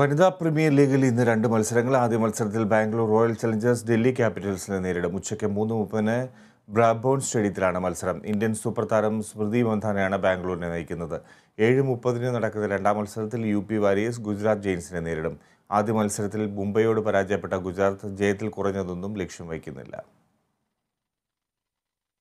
വനിതാ പ്രീമിയർ ലീഗിൽ ഇന്ന് രണ്ട് മത്സരങ്ങൾ ആദ്യ മത്സരത്തിൽ ബാംഗ്ലൂർ റോയൽ ചലഞ്ചേഴ്സ് ഡൽഹി ക്യാപിറ്റൽസിനെ നേരിടും ഉച്ചയ്ക്ക് മൂന്ന് മുപ്പതിന് ബ്രാബോൺ സ്റ്റേഡിയത്തിലാണ് മത്സരം ഇന്ത്യൻ സൂപ്പർ താരം സ്മൃതി മന്ധാനയാണ് ബാംഗ്ലൂരിനെ നയിക്കുന്നത് ഏഴ് മുപ്പതിന് നടക്കുന്ന രണ്ടാം മത്സരത്തിൽ യു പി വാരിയേഴ്സ് ഗുജറാത്ത് ജെയിൻസിനെ നേരിടും ആദ്യ മത്സരത്തിൽ മുംബൈയോട് പരാജയപ്പെട്ട ഗുജറാത്ത് ജയത്തിൽ കുറഞ്ഞതൊന്നും ലക്ഷ്യം വയ്ക്കുന്നില്ല